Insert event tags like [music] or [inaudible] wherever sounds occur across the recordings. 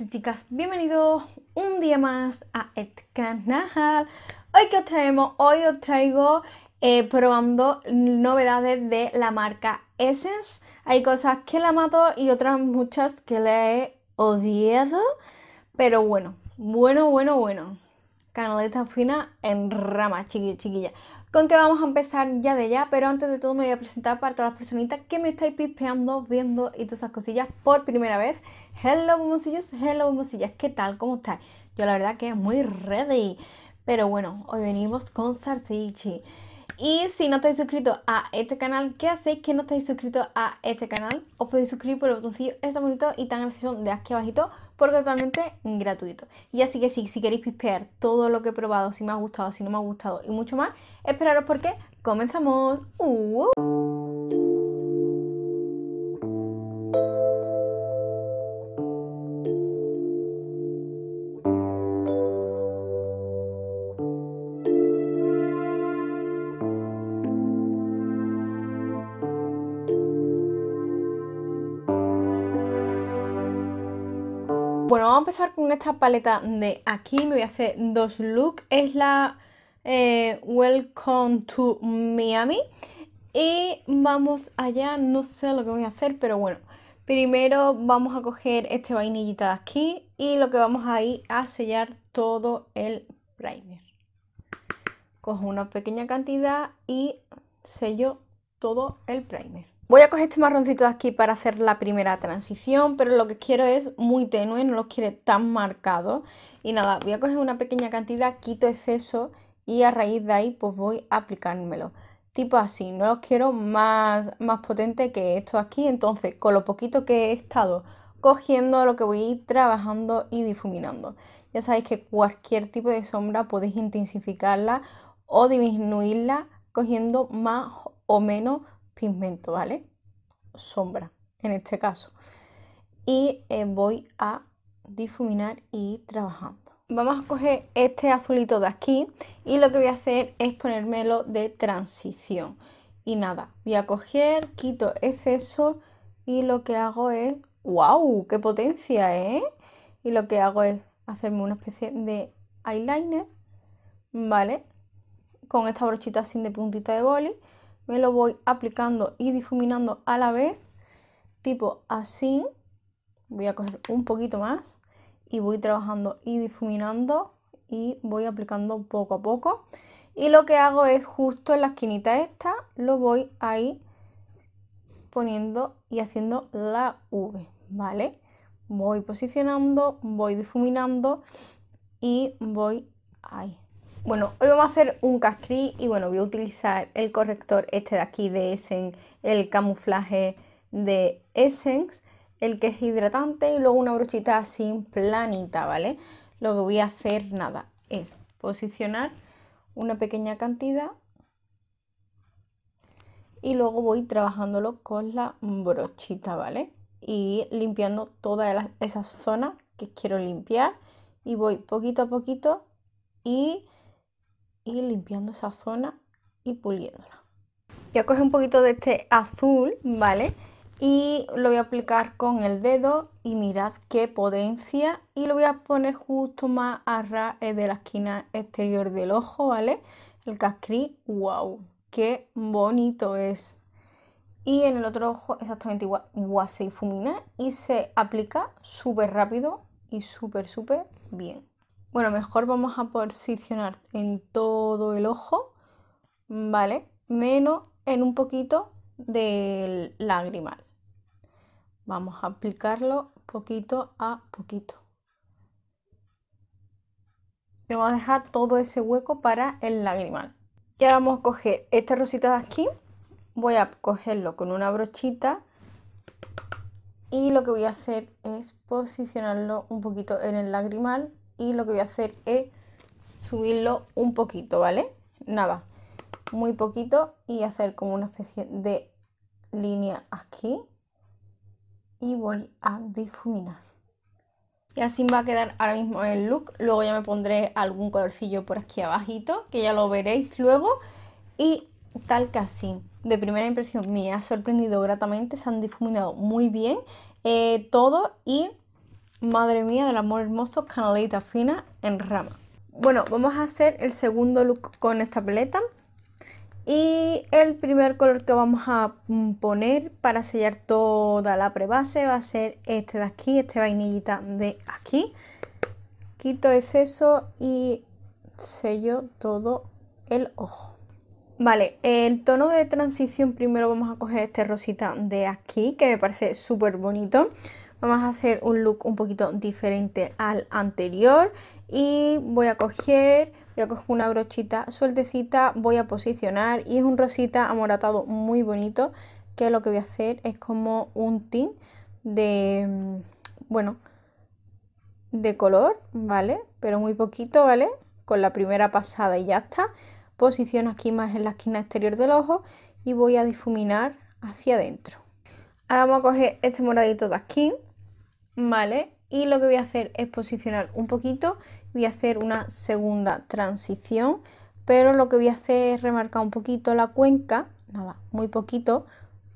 y chicas, bienvenidos un día más a el canal. Hoy que os traemos, hoy os traigo eh, probando novedades de la marca Essence. Hay cosas que la mato y otras muchas que la he odiado, pero bueno, bueno, bueno, bueno. Canaleta fina en rama, chiquillo, chiquilla. Con que vamos a empezar ya de ya, pero antes de todo me voy a presentar para todas las personitas que me estáis pispeando, viendo y todas esas cosillas por primera vez. Hello bombosillos! hello bomboncillas, ¿qué tal? ¿Cómo estáis? Yo la verdad que es muy ready. Pero bueno, hoy venimos con Sartichi. Y si no estáis suscritos a este canal, ¿qué hacéis que no estáis suscritos a este canal? Os podéis suscribir por el botoncillo, está bonito y tan gracioso de aquí abajito, porque totalmente gratuito. Y así que sí, si queréis pispear todo lo que he probado, si me ha gustado, si no me ha gustado y mucho más, esperaros porque comenzamos. Uh. con esta paleta de aquí, me voy a hacer dos looks. Es la eh, Welcome to Miami. Y vamos allá, no sé lo que voy a hacer, pero bueno. Primero vamos a coger este vainillita de aquí y lo que vamos a ir a sellar todo el primer. Cojo una pequeña cantidad y sello todo el primer. Voy a coger este marroncito de aquí para hacer la primera transición, pero lo que quiero es muy tenue, no los quiero tan marcados. Y nada, voy a coger una pequeña cantidad, quito exceso y a raíz de ahí pues voy a aplicármelo. Tipo así, no los quiero más, más potente que esto aquí, entonces con lo poquito que he estado cogiendo lo que voy a ir trabajando y difuminando. Ya sabéis que cualquier tipo de sombra podéis intensificarla o disminuirla cogiendo más o menos pigmento, ¿vale? Sombra, en este caso. Y eh, voy a difuminar y trabajando. Vamos a coger este azulito de aquí y lo que voy a hacer es ponérmelo de transición. Y nada, voy a coger, quito exceso y lo que hago es... ¡Wow! ¡Qué potencia, eh! Y lo que hago es hacerme una especie de eyeliner, ¿vale? Con esta brochita sin de puntita de boli me lo voy aplicando y difuminando a la vez, tipo así. Voy a coger un poquito más y voy trabajando y difuminando y voy aplicando poco a poco. Y lo que hago es justo en la esquinita esta, lo voy ahí poniendo y haciendo la V, ¿vale? Voy posicionando, voy difuminando y voy ahí. Bueno, hoy vamos a hacer un castrí y bueno, voy a utilizar el corrector este de aquí de Essence, el camuflaje de Essence, el que es hidratante y luego una brochita así planita, ¿vale? Lo que voy a hacer nada es posicionar una pequeña cantidad y luego voy trabajándolo con la brochita, ¿vale? Y limpiando todas esas zonas que quiero limpiar y voy poquito a poquito y y limpiando esa zona y puliéndola. Voy a un poquito de este azul, ¿vale? Y lo voy a aplicar con el dedo y mirad qué potencia. Y lo voy a poner justo más a ras eh, de la esquina exterior del ojo, ¿vale? El cascri, wow, qué bonito es. Y en el otro ojo exactamente igual, wow, se difumina y se aplica súper rápido y súper, súper bien. Bueno, mejor vamos a posicionar en todo el ojo, ¿vale? Menos en un poquito del lagrimal. Vamos a aplicarlo poquito a poquito. Le vamos a dejar todo ese hueco para el lagrimal. Y ahora vamos a coger esta rosita de aquí. Voy a cogerlo con una brochita. Y lo que voy a hacer es posicionarlo un poquito en el lagrimal y lo que voy a hacer es subirlo un poquito, ¿vale? Nada, muy poquito y hacer como una especie de línea aquí y voy a difuminar. Y así me va a quedar ahora mismo el look. Luego ya me pondré algún colorcillo por aquí abajito, que ya lo veréis luego. Y tal que así. De primera impresión me ha sorprendido gratamente, se han difuminado muy bien eh, todo y Madre mía del amor hermoso, canalita fina en rama. Bueno, vamos a hacer el segundo look con esta paleta. Y el primer color que vamos a poner para sellar toda la prebase va a ser este de aquí, este vainillita de aquí. Quito exceso y sello todo el ojo. Vale, el tono de transición primero vamos a coger este rosita de aquí que me parece súper bonito vamos a hacer un look un poquito diferente al anterior y voy a coger voy a coger una brochita sueltecita voy a posicionar y es un rosita amoratado muy bonito que lo que voy a hacer es como un tint de bueno de color vale pero muy poquito vale con la primera pasada y ya está posiciono aquí más en la esquina exterior del ojo y voy a difuminar hacia adentro ahora vamos a coger este moradito de aquí Vale, y lo que voy a hacer es posicionar un poquito, voy a hacer una segunda transición, pero lo que voy a hacer es remarcar un poquito la cuenca, nada, muy poquito,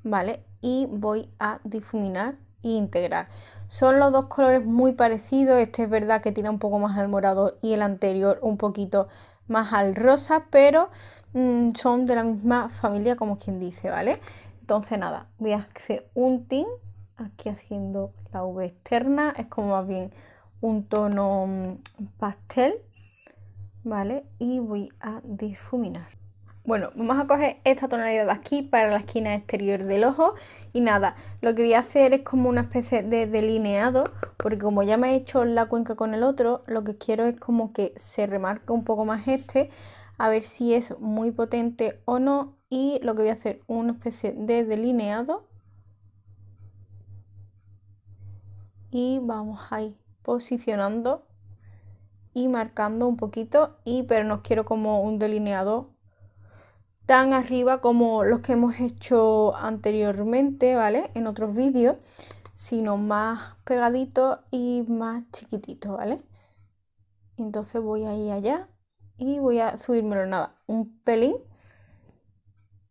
¿vale? Y voy a difuminar e integrar. Son los dos colores muy parecidos, este es verdad que tiene un poco más al morado y el anterior un poquito más al rosa, pero mm, son de la misma familia como quien dice, ¿vale? Entonces nada, voy a hacer un tint aquí haciendo la V externa, es como más bien un tono mm, pastel, ¿vale? Y voy a difuminar. Bueno, vamos a coger esta tonalidad de aquí para la esquina exterior del ojo y nada, lo que voy a hacer es como una especie de delineado porque como ya me he hecho la cuenca con el otro, lo que quiero es como que se remarque un poco más este a ver si es muy potente o no y lo que voy a hacer una especie de delineado y vamos a ir posicionando y marcando un poquito y pero no quiero como un delineado tan arriba como los que hemos hecho anteriormente, ¿vale? En otros vídeos, sino más pegadito y más chiquitito, ¿vale? Entonces voy a ir allá y voy a subírmelo nada, un pelín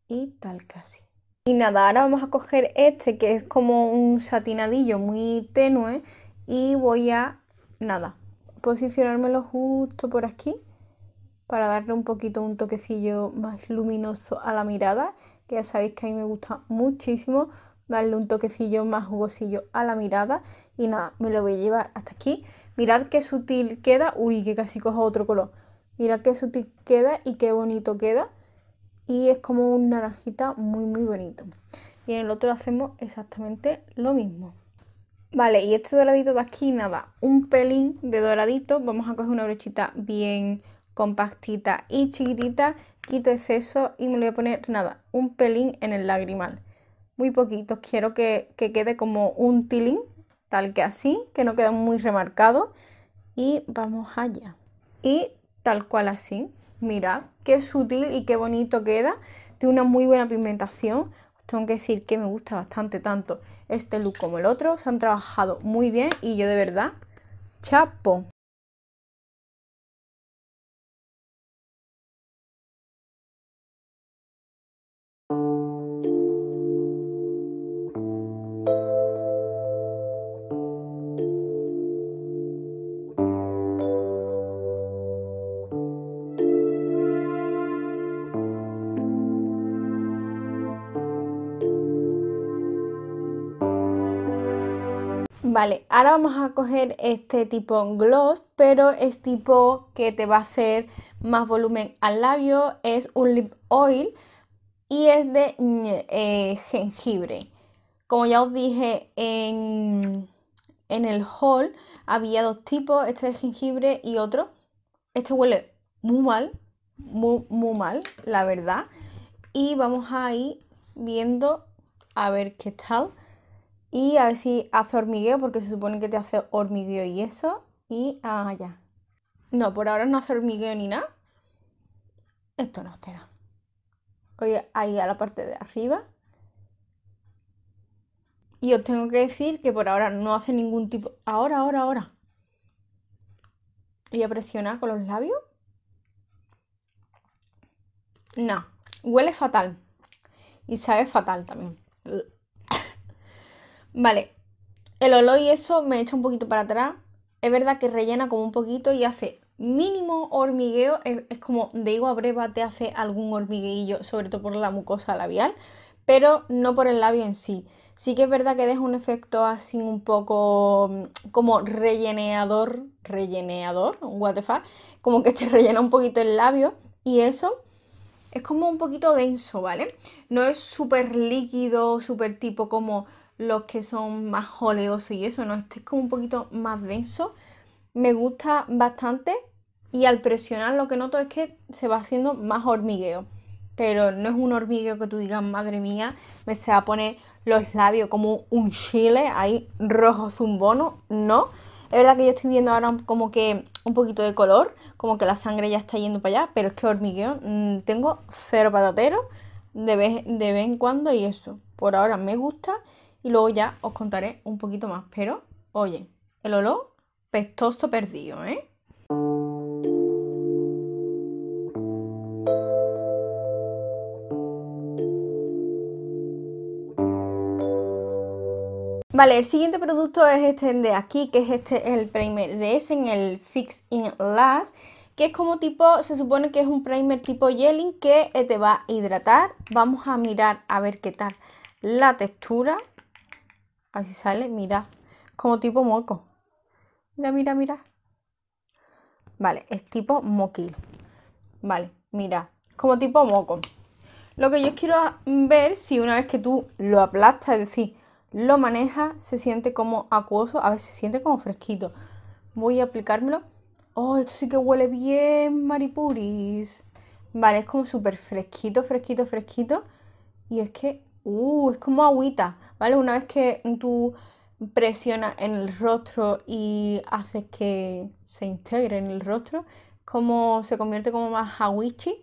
y tal casi. Y nada, ahora vamos a coger este que es como un satinadillo muy tenue y voy a, nada, posicionármelo justo por aquí para darle un poquito un toquecillo más luminoso a la mirada, que ya sabéis que a mí me gusta muchísimo darle un toquecillo más jugosillo a la mirada y nada, me lo voy a llevar hasta aquí. Mirad qué sutil queda, uy, que casi cojo otro color. Mirad qué sutil queda y qué bonito queda y es como un naranjita muy muy bonito. Y en el otro hacemos exactamente lo mismo. Vale, y este doradito de aquí, nada, un pelín de doradito. Vamos a coger una brochita bien compactita y chiquitita. Quito exceso y me lo voy a poner, nada, un pelín en el lagrimal. Muy poquito, quiero que, quede como un tilín, tal que así, que no quede muy remarcado. Y vamos allá. Y tal cual así. Mirad, qué sutil y qué bonito queda. Tiene una muy buena pigmentación. Os tengo que decir que me gusta bastante tanto este look como el otro. Se han trabajado muy bien y yo de verdad, chapo. Vale, ahora vamos a coger este tipo gloss, pero es tipo que te va a hacer más volumen al labio, es un lip oil y es de eh, jengibre. Como ya os dije en, en el haul, había dos tipos, este de jengibre y otro. Este huele muy mal, muy, muy mal, la verdad. Y vamos a ir viendo a ver qué tal. Y a ver si hace hormigueo, porque se supone que te hace hormigueo y eso. Y ah, ya. No, por ahora no hace hormigueo ni nada. Esto no espera. Oye, ahí a la parte de arriba. Y os tengo que decir que por ahora no hace ningún tipo. Ahora, ahora, ahora. Voy a presionar con los labios. No, huele fatal. Y sabe fatal también. Vale, el olor y eso me echa un poquito para atrás. Es verdad que rellena como un poquito y hace mínimo hormigueo. Es, como de a breva te hace algún hormigueillo, sobre todo por la mucosa labial, pero no por el labio en sí. Sí que es verdad que deja un efecto así un poco mm, como relleneador, relleneador, what the fuck, como que te [laughs] rellena un poquito el labio y eso es como un poquito denso, ¿vale? No es súper líquido, súper tipo como los que son más oleosos y eso, ¿no? Este es como un poquito más denso. Me gusta bastante y al presionar lo que noto es que se va haciendo más hormigueo. Pero no es un hormigueo que tú digas, madre mía, me se va a poner los labios como un chile ahí rojo zumbono. No. Es verdad que yo estoy viendo ahora como que un poquito de color, como que la sangre ya está yendo para allá, pero es que hormigueo mm, tengo cero patateros de de vez en cuando y eso. Por ahora me gusta y luego ya os contaré un poquito más. Pero, oye, el olor pestoso perdido, ¿eh? Vale, el siguiente producto es este de aquí, que es este, el primer de ese en el Fix in Last, que es como tipo, se supone que es un primer tipo gelling que te va a hidratar. Vamos a mirar a ver qué tal la textura. Así sale, mira, como tipo moco. Mira, mira, mira. Vale, es tipo moquil. Vale, mira, como tipo moco. Lo que yo quiero ver si una vez que tú lo aplastas, es decir, lo manejas, se siente como acuoso, a veces se siente como fresquito. Voy a aplicármelo. Oh, esto sí que huele bien, maripuris. Vale, es como súper fresquito, fresquito, fresquito. Y es que Uh, es como agüita, ¿vale? Una vez que tú presionas en el rostro y haces que se integre en el rostro, como se convierte como más aguichi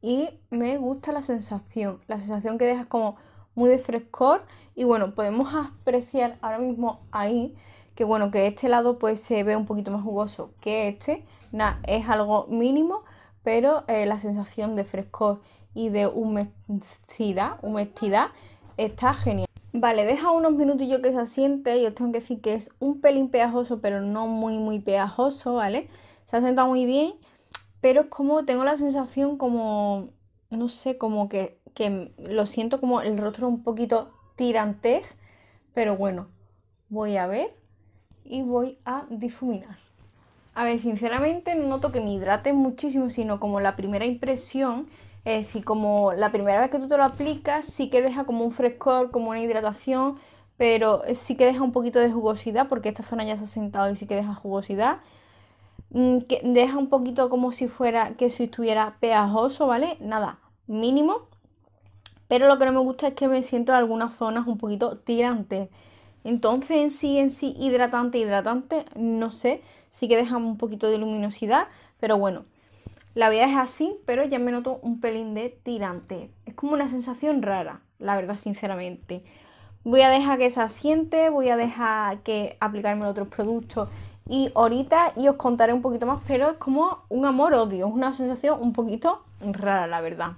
y me gusta la sensación, la sensación que dejas como muy de frescor y bueno, podemos apreciar ahora mismo ahí que bueno, que este lado pues se ve un poquito más jugoso que este, nada, es algo mínimo, pero eh, la sensación de frescor y de humectidad, humectidad está genial. Vale, deja unos minutillos que se asiente. os tengo que decir que es un pelín pegajoso, pero no muy, muy pegajoso, ¿vale? Se asienta muy bien, pero es como, tengo la sensación como, no sé, como que, lo siento como el rostro un poquito tirantez pero bueno, voy a ver y voy a difuminar. A ver, sinceramente noto que me hidrate muchísimo, sino como la primera impresión es decir, como la primera vez que tú te lo aplicas, sí que deja como un frescor, como una hidratación, pero sí que deja un poquito de jugosidad, porque esta zona ya se ha sentado y sí que deja jugosidad. Mm, que deja un poquito como si fuera que si estuviera pegajoso, ¿vale? Nada, mínimo. Pero lo que no me gusta es que me siento en algunas zonas un poquito tirante Entonces, en sí, en sí, hidratante, hidratante, no sé, sí que deja un poquito de luminosidad, pero bueno. La vida es así, pero ya me noto un pelín de tirante. Es como una sensación rara, la verdad, sinceramente. Voy a dejar que se asiente, voy a dejar que aplicarme otros productos y ahorita y os contaré un poquito más, pero es como un amor-odio, es una sensación un poquito rara, la verdad.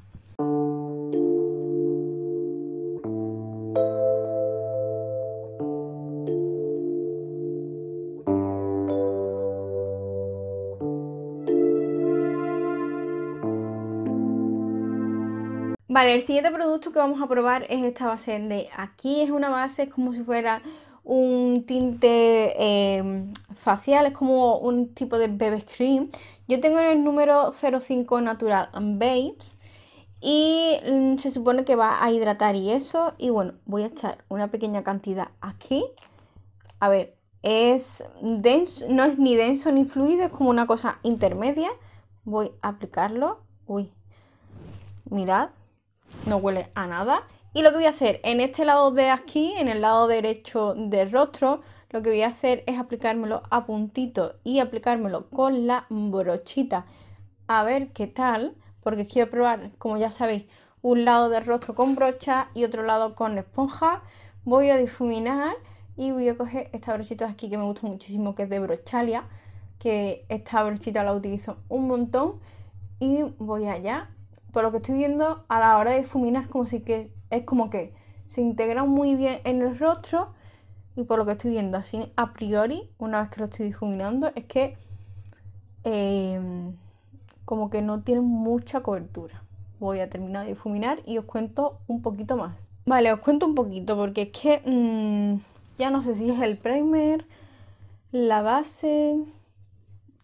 Vale, el siguiente producto que vamos a probar es esta base de aquí. Es una base, es como si fuera un tinte em, facial, es como un tipo de bebé cream. Yo tengo en el número 05 Natural Babes y mm, se supone que va a hidratar y eso. Y bueno, voy a echar una pequeña cantidad aquí. A ver, es denso, no es ni denso ni fluido, es como una cosa intermedia. Voy a aplicarlo. Uy, mirad no huele a nada. Y lo que voy a hacer en este lado de aquí, en el lado derecho del rostro, lo que voy a hacer es aplicármelo a puntito y aplicármelo con la brochita. A ver qué tal, porque quiero probar, como ya sabéis, un lado del rostro con brocha y otro lado con esponja. Voy a difuminar y voy a coger esta brochita de aquí que me gusta muchísimo, que es de Brochalia, que esta brochita la utilizo un montón. Y voy allá por lo que estoy viendo a la hora de difuminar como si que es como que se integra muy bien en el rostro y por lo que estoy viendo así a priori una vez que lo estoy difuminando es que em, como que no tiene mucha cobertura voy a terminar de difuminar y os cuento un poquito más vale os cuento un poquito porque es que mm, ya no sé si es el primer la base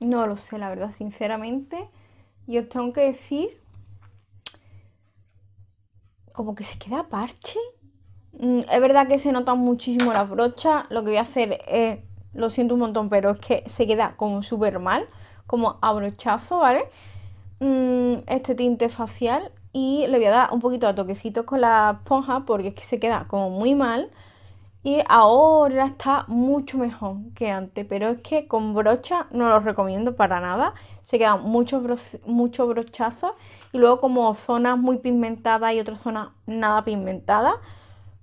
no lo sé la verdad sinceramente y os tengo que decir como que se queda parche. Mm, es verdad que se nota muchísimo la brocha. Lo que voy a hacer es, lo siento un montón, pero es que se queda como súper mal, como a brochazo, ¿vale? Mm, este tinte facial y le voy a dar un poquito de toquecitos con la esponja porque es que se queda como muy mal. Y ahora está mucho mejor que antes, pero es que con brocha no lo recomiendo para nada se quedan muchos mucho brochazos y luego como zonas muy pigmentadas y otras zonas nada pigmentadas.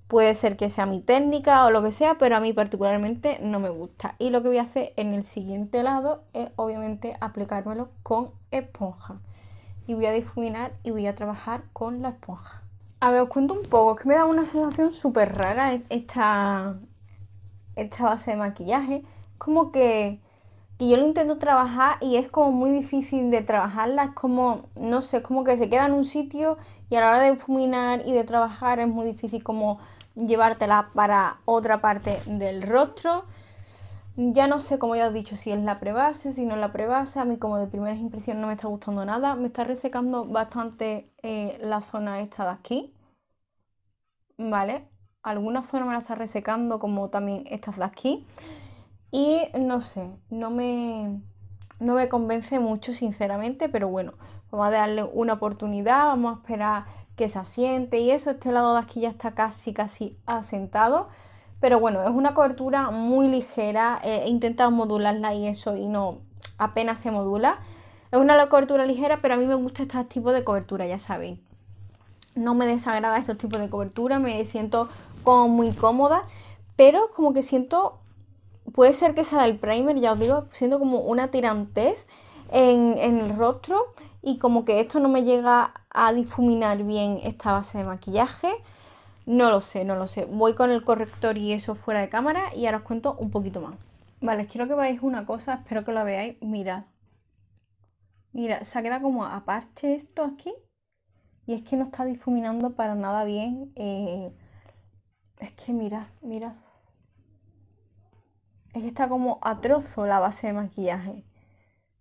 Puede ser que sea mi técnica o lo que sea, pero a mí particularmente no me gusta. Y lo que voy a hacer en el siguiente lado es obviamente aplicármelo con esponja. Y voy a difuminar y voy a trabajar con la esponja. A ver, os cuento un poco, es que me da una sensación súper rara e-, esta, esta base de maquillaje. Como que que yo lo intento trabajar y es como muy difícil de trabajarla, es como, no sé, es como que se queda en un sitio y a la hora de difuminar y de trabajar es muy difícil como llevártela para otra parte del rostro. Ya no sé, como ya os he dicho, si es la prebase, si no es la prebase. A mí como de primeras impresiones no me está gustando nada. Me está resecando bastante eh, la zona esta de aquí. ¿Vale? Alguna zona me la está resecando como también estas de aquí. Y no sé, no me, me convence mucho, sinceramente, pero bueno, vamos a darle una oportunidad, vamos a esperar que se asiente y eso. Este lado de aquí ya está casi, casi asentado. Pero bueno, es una cobertura muy ligera. He intentado modularla y eso y no, apenas se modula. Es una cobertura ligera, pero a mí me gusta este tipo de cobertura, ya sabéis. No me desagrada estos tipos de cobertura, me siento como muy cómoda, pero como que siento puede ser que sea del primer, ya os digo, siendo como una tirantez en, el rostro y como que esto no me llega a difuminar bien esta base de maquillaje. No lo sé, no lo sé. Voy con el corrector y eso fuera de cámara y ahora os cuento un poquito más. Vale, quiero que veáis una cosa, espero que la veáis. Mirad. Mira, se ha quedado como parche esto aquí y es que no está difuminando para nada bien. Eh, es que mirad, mirad. Es que está como a trozo la base de maquillaje.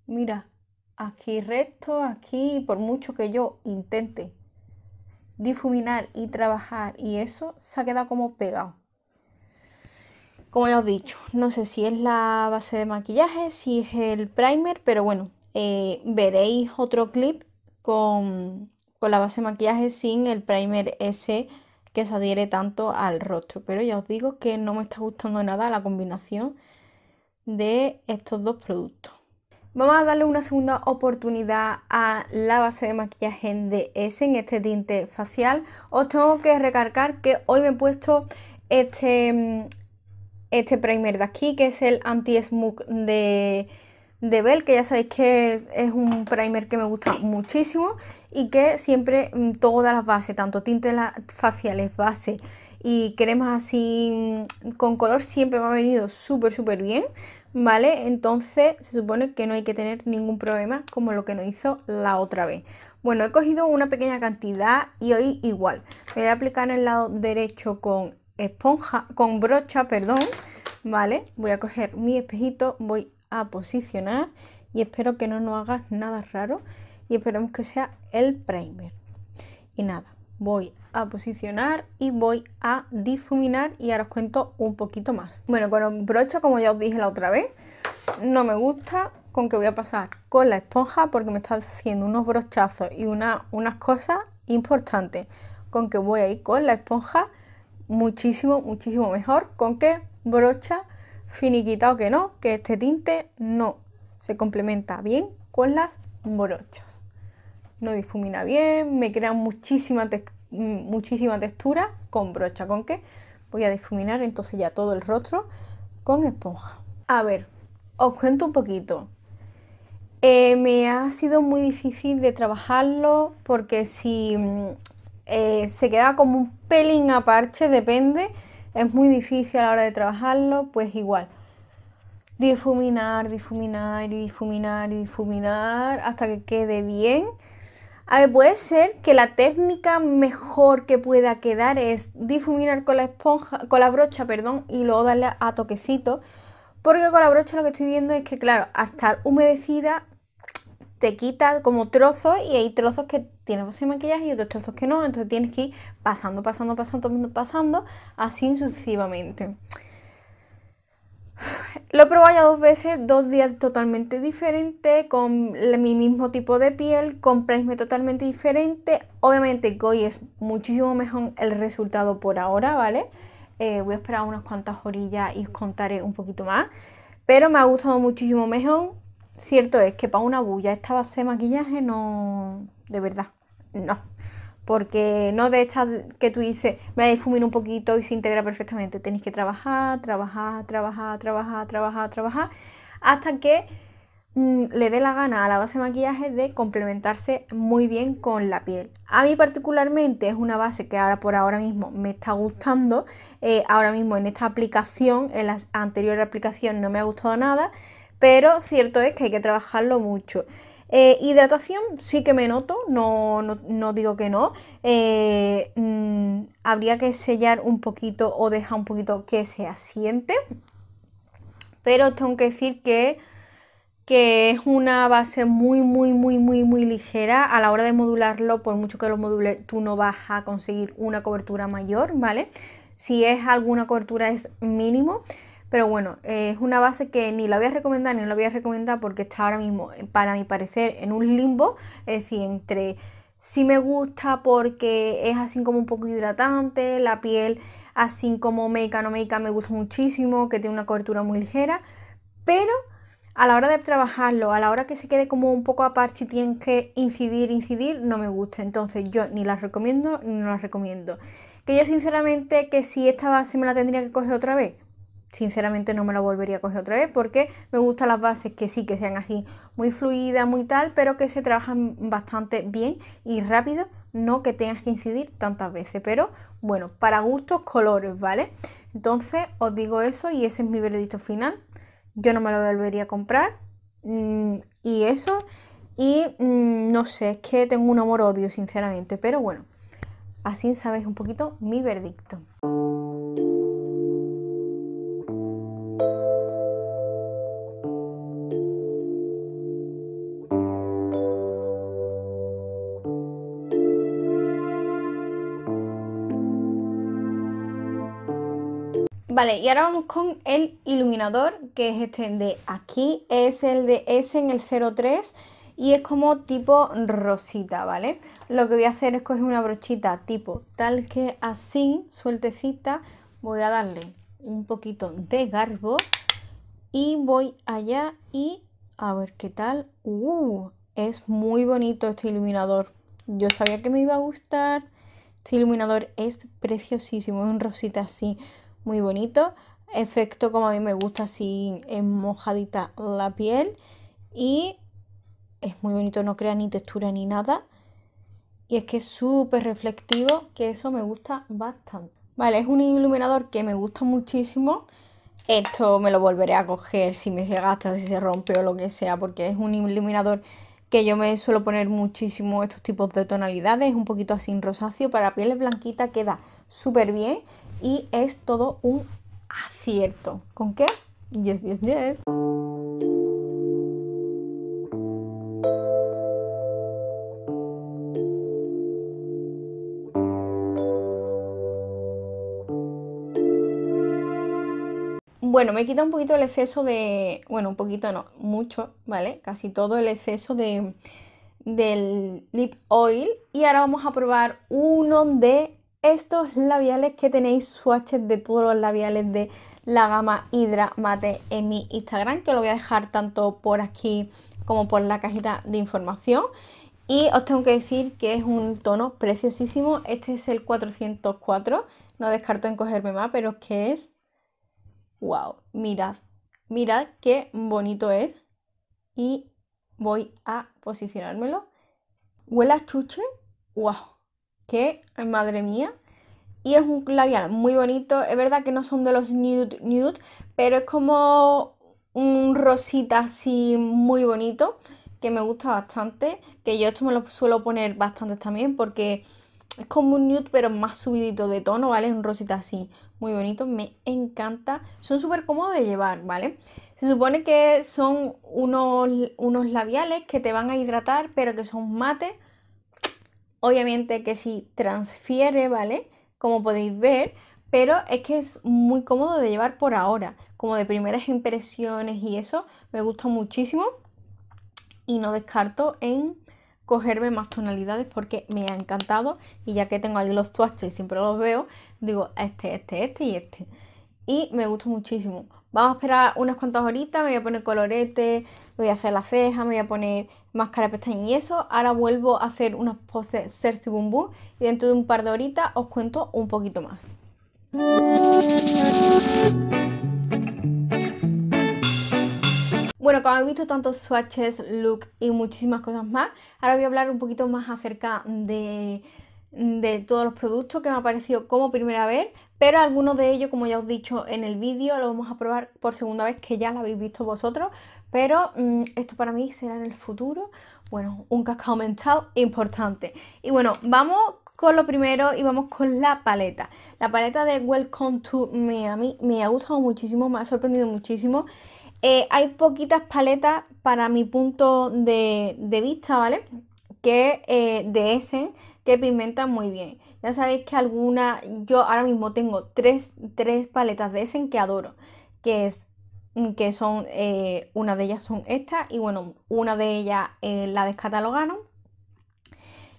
Mira, aquí recto, aquí, por mucho que yo intente difuminar y trabajar y eso, se ha quedado como pegado. Como ya os he dicho, no sé si es la base de maquillaje, si es el primer, pero bueno, eh, veréis otro clip con, con la base de maquillaje sin el primer ese que se adhiere tanto al rostro. Pero ya os digo que no me está gustando nada la combinación de estos dos productos. Vamos a darle una segunda oportunidad a la base de maquillaje de ese en este tinte facial. Os tengo que recargar que hoy me he puesto este, mm, este primer de aquí, que es el anti smook de de Bell, que ya sabéis que es, un primer que me gusta muchísimo y que siempre mm, todas las bases, tanto tintes faciales, base y cremas así mm, con color, siempre me ha venido súper, súper bien. ¿vale? Entonces se supone que no hay que tener ningún problema como lo que nos hizo la otra vez. Bueno, he cogido una pequeña cantidad y hoy igual. Me voy a aplicar en el lado derecho con esponja, con brocha, perdón, ¿vale? Voy a coger mi espejito, voy posicionar y espero que no nos hagas nada raro y esperemos que sea el primer. Y nada, voy a posicionar y voy a difuminar y ahora os cuento un poquito más. Bueno, con brocha, como ya os dije la otra vez, no me gusta con que voy a pasar con la esponja porque me está haciendo unos brochazos y una, unas cosas importantes. Con que voy a ir con la esponja muchísimo, muchísimo mejor con que brocha finiquitado que no, que este tinte no se complementa bien con las brochas. No difumina bien, me crea muchísima, textura con brocha. ¿Con qué? Voy a difuminar entonces ya todo el rostro con esponja. A ver, os cuento un poquito. Eh, me ha sido muy difícil de trabajarlo porque si mm, eh, se queda como un pelín a parche, depende es muy difícil a la hora de trabajarlo, pues igual. Difuminar, difuminar y difuminar y difuminar hasta que quede bien. A ver, puede ser que la técnica mejor que pueda quedar es difuminar con la esponja, con la brocha, perdón, y luego darle a toquecito. Porque con la brocha lo que estoy viendo es que, claro, al estar humedecida te quita como trozos y hay trozos que tienen base de maquillaje y otros trozos que no, entonces tienes que ir pasando, pasando, pasando, pasando, así sucesivamente. Lo he probado ya dos veces, dos días totalmente diferentes, con mi mismo tipo de piel, con prisme totalmente diferente. Obviamente hoy es muchísimo mejor el resultado por ahora, ¿vale? Eh, voy a esperar unas cuantas horillas y os contaré un poquito más. Pero me ha gustado muchísimo mejor Cierto es que para una bulla esta base de maquillaje no, de verdad, no. Porque no de estas que tú dices, me difumino un poquito y se integra perfectamente. Tenéis que trabajar, trabajar, trabajar, trabajar, trabajar, trabajar, hasta que mm, le dé la gana a la base de maquillaje de complementarse muy bien con la piel. A mí particularmente es una base que ahora por ahora mismo me está gustando. Eh, ahora mismo en esta aplicación, en la anterior aplicación no me ha gustado nada pero cierto es que hay que trabajarlo mucho. Eh, hidratación sí que me noto, no, no, no digo que no. Eh, mm, habría que sellar un poquito o dejar un poquito que se asiente. Pero tengo que decir que, que es una base muy, muy, muy, muy, muy ligera. A la hora de modularlo, por mucho que lo module, tú no vas a conseguir una cobertura mayor, ¿vale? Si es alguna cobertura es mínimo. Pero bueno, es una base que ni la voy a recomendar ni la voy a recomendar porque está ahora mismo, para mi parecer, en un limbo. Es decir, entre si me gusta porque es así como un poco hidratante, la piel así como meca no meca me gusta muchísimo, que tiene una cobertura muy ligera, pero a la hora de trabajarlo, a la hora que se quede como un poco aparte, si tienen que incidir, incidir, no me gusta. Entonces yo ni las recomiendo ni no las recomiendo. Que yo sinceramente que si esta base me la tendría que coger otra vez, sinceramente no me lo volvería a coger otra vez porque me gustan las bases que sí que sean así muy fluidas, muy tal, pero que se trabajan bastante bien y rápido, no que tengas que incidir tantas veces, pero bueno, para gustos colores, ¿vale? Entonces os digo eso y ese es mi veredicto final. Yo no me lo volvería a comprar mm, y eso y mm, no sé, es que tengo un amor odio sinceramente, pero bueno, así sabéis un poquito mi veredicto. Vale, y ahora vamos con el iluminador, que es este de aquí, es el de S en el 03 y es como tipo rosita, ¿vale? Lo que voy a hacer es coger una brochita tipo tal que así, sueltecita, voy a darle un poquito de garbo y voy allá y a ver qué tal. ¡Uh! Es muy bonito este iluminador. Yo sabía que me iba a gustar. Este iluminador es preciosísimo, es un rosita así muy bonito. Efecto como a mí me gusta, así mojadita la piel. Y es muy bonito, no crea ni textura ni nada. Y es que es súper reflectivo, que eso me gusta bastante. Vale, es un iluminador que me gusta muchísimo. Esto me lo volveré a coger si me se gasta, si se rompe o lo que sea, porque es un iluminador que yo me suelo poner muchísimo estos tipos de tonalidades, un poquito así rosáceo, para pieles blanquitas queda súper bien y es todo un acierto. ¿Con qué? Yes, yes, yes. bueno, me quita un poquito el exceso de. Bueno, un poquito no, mucho, ¿vale? Casi todo el exceso de del lip oil. Y ahora vamos a probar uno de estos labiales que tenéis swatches de todos los labiales de la gama Hydra Mate en mi Instagram, que lo voy a dejar tanto por aquí como por la cajita de información. Y os tengo que decir que es un tono preciosísimo. Este es el 404. No descarto en cogerme más, pero es que es... ¡Wow! Mirad, mirad qué bonito es. Y voy a posicionármelo. Huele a chuche. ¡Wow! que, madre mía. Y es un labial muy bonito. Es verdad que no son de los nude, nude, pero es como un rosita así muy bonito que me gusta bastante. Que yo esto me lo suelo poner bastante también porque es como un nude pero más subidito de tono, ¿vale? Es un rosita así muy bonito, me encanta. Son súper cómodos de llevar, ¿vale? Se supone que son unos, unos labiales que te van a hidratar, pero que son mate. Obviamente que si transfiere, ¿vale? Como podéis ver, pero es que es muy cómodo de llevar por ahora, como de primeras impresiones y eso, me gusta muchísimo y no descarto en cogerme más tonalidades porque me ha encantado y ya que tengo ahí los tuaches y siempre los veo, digo este, este, este y este. Y me gusta muchísimo. Vamos a esperar unas cuantas horitas, me voy a poner colorete, me voy a hacer la ceja, me voy a poner máscara pestaña y eso. Ahora vuelvo a hacer unas poses Cersei Bum Bum y dentro de un par de horitas os cuento un poquito más. Bueno, como habéis visto tantos swatches, look y muchísimas cosas más, ahora voy a hablar un poquito más acerca de, de todos los productos que me ha parecido como primera vez, pero algunos de ellos, como ya os he dicho en el vídeo, lo vamos a probar por segunda vez que ya lo habéis visto vosotros, pero mm, esto para mí será en el futuro, bueno, un cascado mental importante. Y bueno, vamos con lo primero y vamos con la paleta. La paleta de Welcome to Miami me ha gustado muchísimo, me ha sorprendido muchísimo. Eh, hay poquitas paletas para mi punto de, vista, ¿vale? Que eh, de ese que pigmentan muy bien. Ya sabéis que alguna, yo ahora mismo tengo tres, paletas de ese que adoro, que es que son, eh, una de ellas son estas, y bueno, una de ellas eh, la descatalogaron.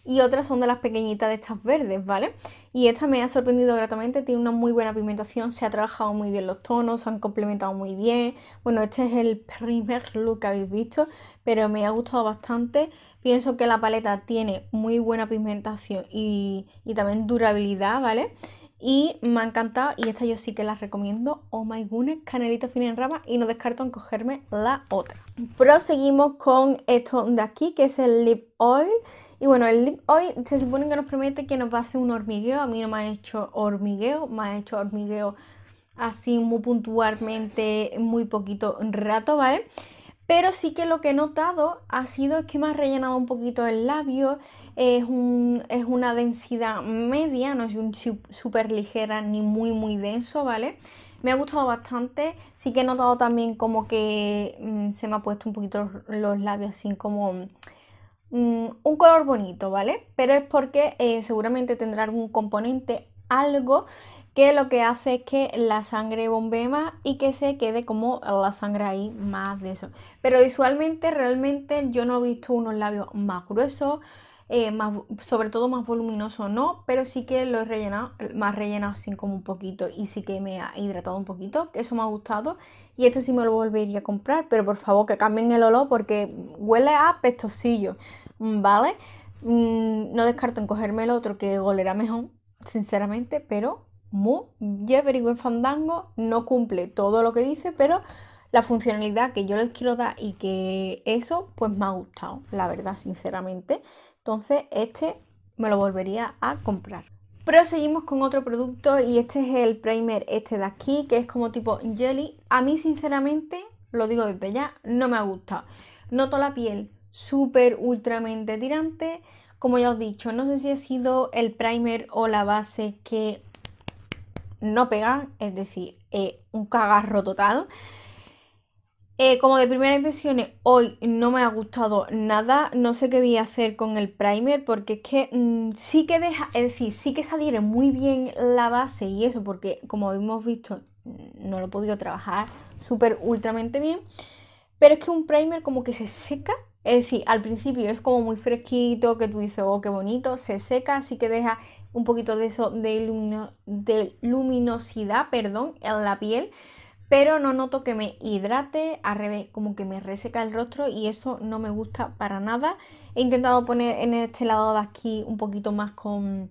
Y otras son de las pequeñitas de estas verdes, ¿vale? Y esta me ha sorprendido gratamente, tiene una muy buena pigmentación, se ha trabajado muy bien los tonos, se han complementado muy bien. Bueno, este es el primer look que habéis visto, pero me ha gustado bastante. Pienso que la paleta tiene muy buena pigmentación y, y también durabilidad, ¿vale? Y me ha encantado y esta yo sí que la recomiendo. Oh my goodness, canelita fina en rama y no descarto en cogerme la otra. Proseguimos con esto de aquí que es el Lip Oil. Y bueno, el Lip Oil se supone que nos promete que nos va a hacer un hormigueo. A mí no me ha hecho hormigueo, me ha hecho hormigueo así muy puntualmente, muy poquito rato, ¿vale? Pero sí que lo que he notado ha sido es que me ha rellenado un poquito el labio, es, una densidad media, no es un súper ligera ni muy muy denso, ¿vale? Me ha gustado bastante, sí que he notado también como que mm, se me ha puesto un poquito los, labios así como mm, un color bonito, ¿vale? Pero es porque eh, seguramente tendrá algún componente, algo que lo que hace es que la sangre bombee más y que se quede como la sangre ahí más de eso. Pero visualmente realmente yo no he visto unos labios más gruesos, eh, sobre todo más voluminosos no, pero sí que lo he rellenado, más rellenado así como un poquito y sí que me ha hidratado un poquito, eso me ha gustado y este sí me lo volvería a comprar, pero por favor que cambien el olor porque huele a pestocillo, ¿vale? Mm, no descarto en cogerme el otro que golera mejor, sinceramente, pero muy Jevery en Fandango no cumple todo lo que dice, pero la funcionalidad que yo les quiero dar y que eso, pues me ha gustado, la verdad, sinceramente. Entonces, este me lo volvería a comprar. Proseguimos con otro producto y este es el primer este de aquí, que es como tipo jelly. A mí, sinceramente, lo digo desde ya, no me ha gustado. Noto la piel súper ultramente tirante. Como ya os he dicho, no sé si ha sido el primer o la base que no pegar, es decir, eh, un cagarro total. Eh, como de primera impresión, hoy no me ha gustado nada. No sé qué voy a hacer con el primer porque es que mm, sí que deja, es decir, sí que se adhiere muy bien la base y eso, porque como hemos visto, mm, no lo he podido trabajar súper ultramente bien. Pero es que un primer como que se seca, es decir, al principio es como muy fresquito, que tú dices, oh, qué bonito, se seca, así que deja un poquito de eso de, de luminosidad perdón, en la piel, pero no noto que me hidrate, al revés, como que me reseca el rostro y eso no me gusta para nada. He intentado poner en este lado de aquí un poquito más con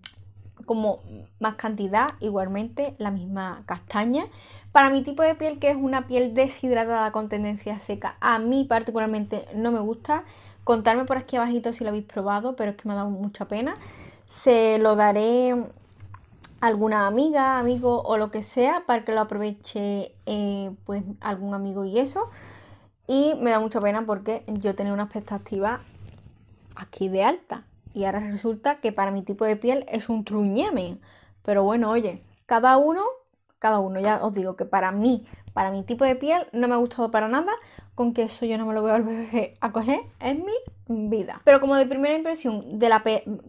como más cantidad, igualmente la misma castaña. Para mi tipo de piel, que es una piel deshidratada con tendencia seca, a mí particularmente no me gusta. Contarme por aquí abajito si lo habéis probado, pero es que me ha dado mucha pena se lo daré a alguna amiga, amigo o lo que sea para que lo aproveche eh, pues algún amigo y eso. Y me da mucha pena porque yo tenía una expectativa aquí de alta. Y ahora resulta que para mi tipo de piel es un truñeme. Pero bueno, oye, cada uno, cada uno, ya os digo que para mí para mi tipo de piel no me ha gustado para nada, con que eso yo no me lo voy a volver a coger en mi vida. Pero como de primera impresión, de la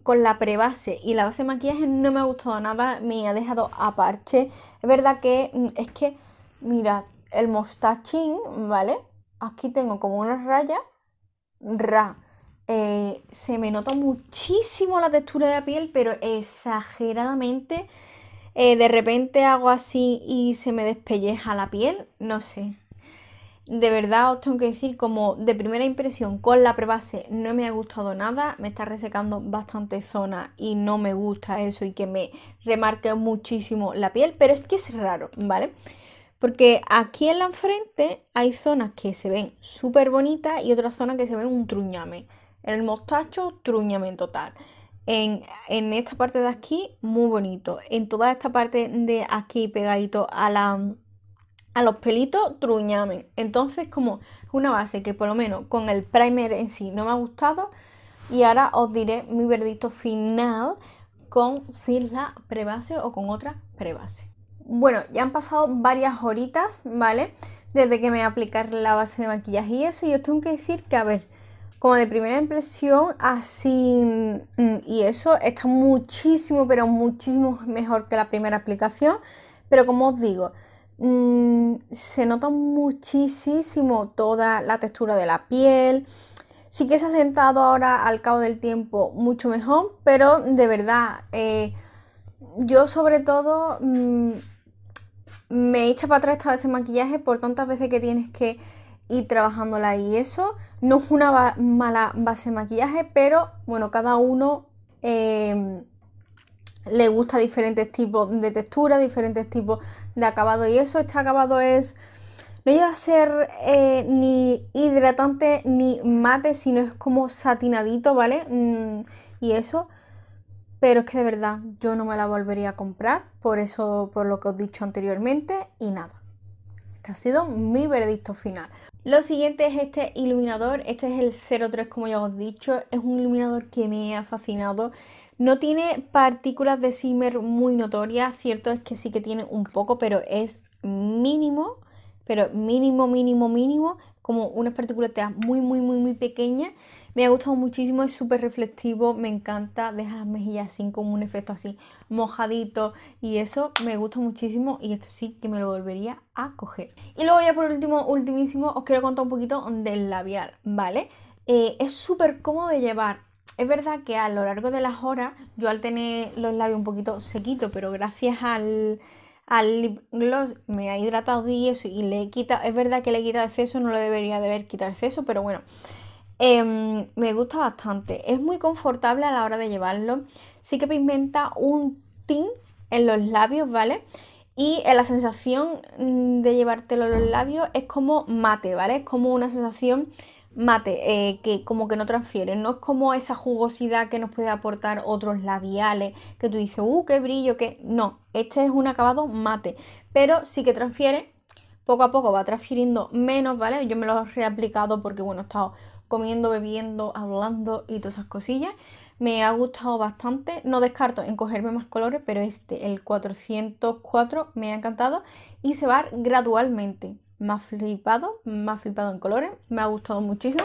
con la prebase y la base de maquillaje no me ha gustado nada, me ha dejado a parche. Es verdad que mm, es que, mirad, el mostachín, ¿vale? Aquí tengo como una raya, ra. Eh, se me nota muchísimo la textura de la piel, pero exageradamente eh, de repente hago así y se me despelleja la piel, no sé. De verdad os tengo que decir, como de primera impresión con la prebase no me ha gustado nada, me está resecando bastante zona y no me gusta eso y que me remarque muchísimo la piel, pero es que es raro, ¿vale? Porque aquí en la frente hay zonas que se ven súper bonitas y otras zonas que se ven un truñame. En el mostacho, truñame en total en, esta parte de aquí, muy bonito. En toda esta parte de aquí, pegadito a, la, a los pelitos, truñamen. Entonces, como una base que por lo menos con el primer en sí no me ha gustado. Y ahora os diré mi verdito final con si la prebase o con otra prebase. Bueno, ya han pasado varias horitas, ¿vale? Desde que me voy a aplicar la base de maquillaje y eso. Y os tengo que decir que, a ver, como de primera impresión, así. Mm, y eso está muchísimo, pero muchísimo mejor que la primera aplicación. Pero como os digo, mm, se nota muchísimo toda la textura de la piel. Sí que se ha sentado ahora al cabo del tiempo mucho mejor, pero de verdad, eh, yo sobre todo mm, me he echado para atrás vez el maquillaje por tantas veces que tienes que y trabajándola y eso no es una mala base de maquillaje, pero bueno, cada uno em, le gusta diferentes tipos de textura diferentes tipos de acabado y eso, este acabado es... No llega a ser eh, ni hidratante ni mate, sino es como satinadito, ¿vale? Mm, y eso. Pero es que de verdad yo no me la volvería a comprar, por eso, por lo que os he dicho anteriormente, y nada ha sido mi veredicto final. Lo siguiente es este iluminador, este es el 03 como ya os he dicho, es un iluminador que me ha fascinado. No tiene partículas de shimmer muy notorias, cierto es que sí que tiene un poco, pero es mínimo, pero mínimo, mínimo, mínimo, como unas partículas muy, muy, muy, muy pequeñas. Me ha gustado muchísimo, es súper reflectivo, me encanta, deja las mejillas así con un efecto así mojadito y eso me gusta muchísimo y esto sí que me lo volvería a coger. Y luego ya por último, ultimísimo, os quiero contar un poquito del labial, ¿vale? Eh, es súper cómodo de llevar, es verdad que a lo largo de las horas, yo al tener los labios un poquito sequitos, pero gracias al, al lip gloss me ha hidratado y eso, y le he quitado, es verdad que le he quitado exceso, no le debería de haber quitado exceso, pero bueno, Em, me gusta bastante, es muy confortable a la hora de llevarlo. Sí que pigmenta un tin en los labios, ¿vale? Y eh, la sensación mm, de llevártelo en los labios es como mate, ¿vale? Es como una sensación mate, eh, que como que no transfiere, no es como esa jugosidad que nos puede aportar otros labiales, que tú dices, uh, qué brillo, que no, este es un acabado mate, pero sí que transfiere poco a poco va transfiriendo menos, ¿vale? Yo me lo he reaplicado porque, bueno, he estado comiendo, bebiendo, hablando y todas esas cosillas. Me ha gustado bastante. No descarto en cogerme más colores, pero este, el 404, me ha encantado. Y se va gradualmente. Más flipado, más flipado en colores. Me ha gustado muchísimo.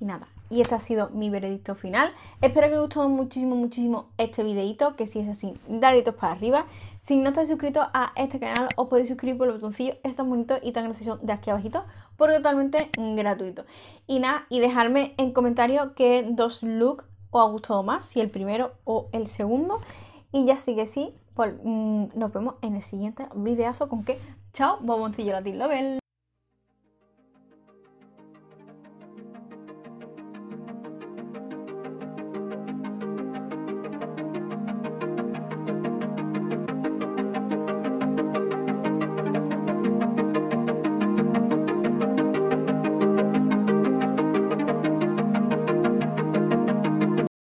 Y nada, y este ha sido mi veredicto final. Espero que os haya gustado muchísimo, muchísimo este videito. Que si es así, dadle para arriba. Si no estáis suscritos a este canal, os podéis suscribir por el botoncillo, es tan bonito y tan gracioso de aquí abajito, porque totalmente gratuito. Y nada, y dejarme en comentarios qué dos looks os ha gustado más, si el primero o el segundo. Y ya sí que sí, pues, mm, nos vemos en el siguiente videazo con que, chao, bomboncillo latín, lo